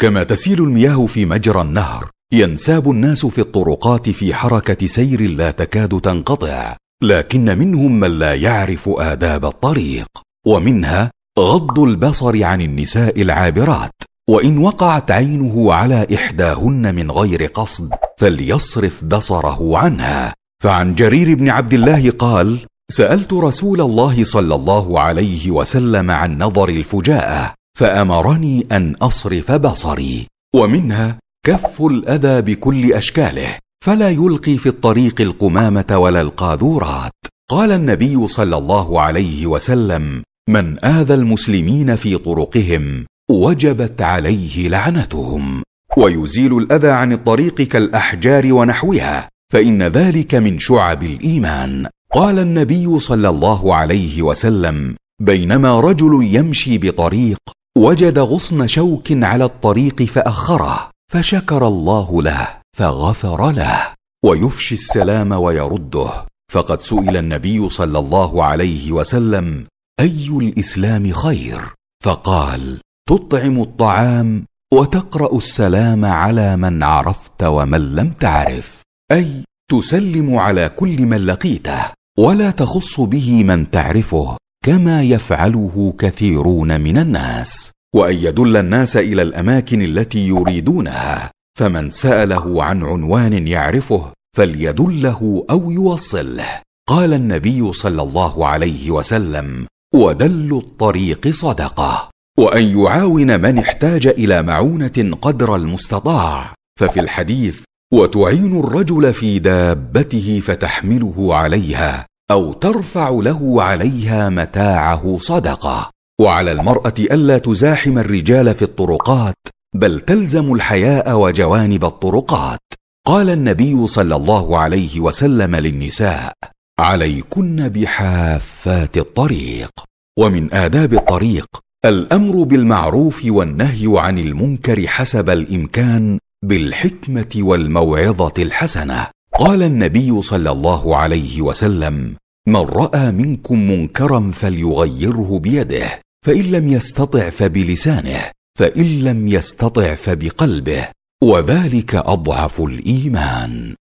كما تسيل المياه في مجرى النهر ينساب الناس في الطرقات في حركه سير لا تكاد تنقطع لكن منهم من لا يعرف آداب الطريق ومنها غض البصر عن النساء العابرات وان وقعت عينه على احداهن من غير قصد فليصرف بصره عنها فعن جرير بن عبد الله قال سالت رسول الله صلى الله عليه وسلم عن نظر الفجاءه فامرني ان اصرف بصري ومنها كف الاذى بكل اشكاله فلا يلقي في الطريق القمامه ولا القاذورات قال النبي صلى الله عليه وسلم من اذى المسلمين في طرقهم وجبت عليه لعنتهم ويزيل الاذى عن الطريق كالاحجار ونحوها فان ذلك من شعب الايمان قال النبي صلى الله عليه وسلم بينما رجل يمشي بطريق وجد غصن شوك على الطريق فاخره فشكر الله له فغفر له ويفشي السلام ويرده فقد سئل النبي صلى الله عليه وسلم اي الاسلام خير فقال تطعم الطعام وتقرا السلام على من عرفت ومن لم تعرف اي تسلم على كل من لقيته ولا تخص به من تعرفه كما يفعله كثيرون من الناس وان يدل الناس الى الاماكن التي يريدونها فمن ساله عن عنوان يعرفه فليدله او يوصله قال النبي صلى الله عليه وسلم ودل الطريق صدقه وان يعاون من احتاج الى معونه قدر المستطاع ففي الحديث وتعين الرجل في دابته فتحمله عليها او ترفع له عليها متاعه صدقه وعلى المراه الا تزاحم الرجال في الطرقات بل تلزم الحياء وجوانب الطرقات قال النبي صلى الله عليه وسلم للنساء عليكن بحافات الطريق ومن اداب الطريق الامر بالمعروف والنهي عن المنكر حسب الامكان بالحكمه والموعظه الحسنه قال النبي صلى الله عليه وسلم من راى منكم منكرا فليغيره بيده فان لم يستطع فبلسانه فان لم يستطع فبقلبه وذلك اضعف الايمان